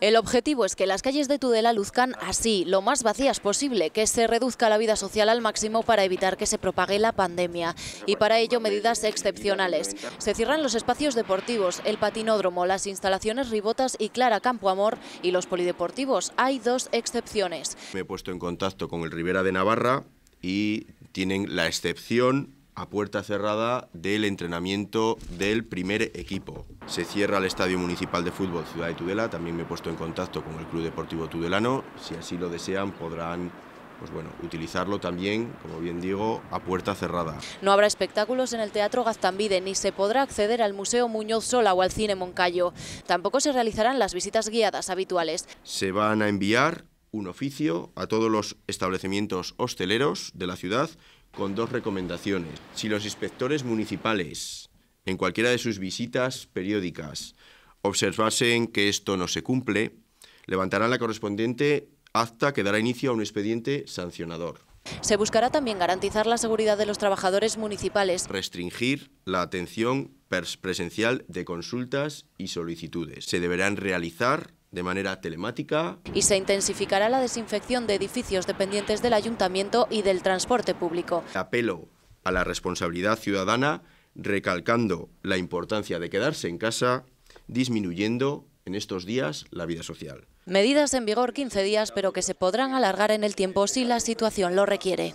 El objetivo es que las calles de Tudela luzcan así, lo más vacías posible, que se reduzca la vida social al máximo para evitar que se propague la pandemia y para ello medidas excepcionales. Se cierran los espacios deportivos, el patinódromo, las instalaciones Ribotas y Clara Campo Amor y los polideportivos. Hay dos excepciones. Me he puesto en contacto con el Rivera de Navarra y tienen la excepción a puerta cerrada del entrenamiento del primer equipo. Se cierra el Estadio Municipal de Fútbol Ciudad de Tudela, también me he puesto en contacto con el Club Deportivo Tudelano, si así lo desean podrán pues bueno, utilizarlo también, como bien digo, a puerta cerrada. No habrá espectáculos en el Teatro Gaztambide, ni se podrá acceder al Museo Muñoz Sola o al Cine Moncayo. Tampoco se realizarán las visitas guiadas habituales. Se van a enviar un oficio a todos los establecimientos hosteleros de la ciudad con dos recomendaciones. Si los inspectores municipales en cualquiera de sus visitas periódicas observasen que esto no se cumple, levantarán la correspondiente acta que dará inicio a un expediente sancionador. Se buscará también garantizar la seguridad de los trabajadores municipales. Restringir la atención presencial de consultas y solicitudes. Se deberán realizar de manera telemática. Y se intensificará la desinfección de edificios dependientes del ayuntamiento y del transporte público. Apelo a la responsabilidad ciudadana recalcando la importancia de quedarse en casa, disminuyendo en estos días la vida social. Medidas en vigor 15 días, pero que se podrán alargar en el tiempo si la situación lo requiere.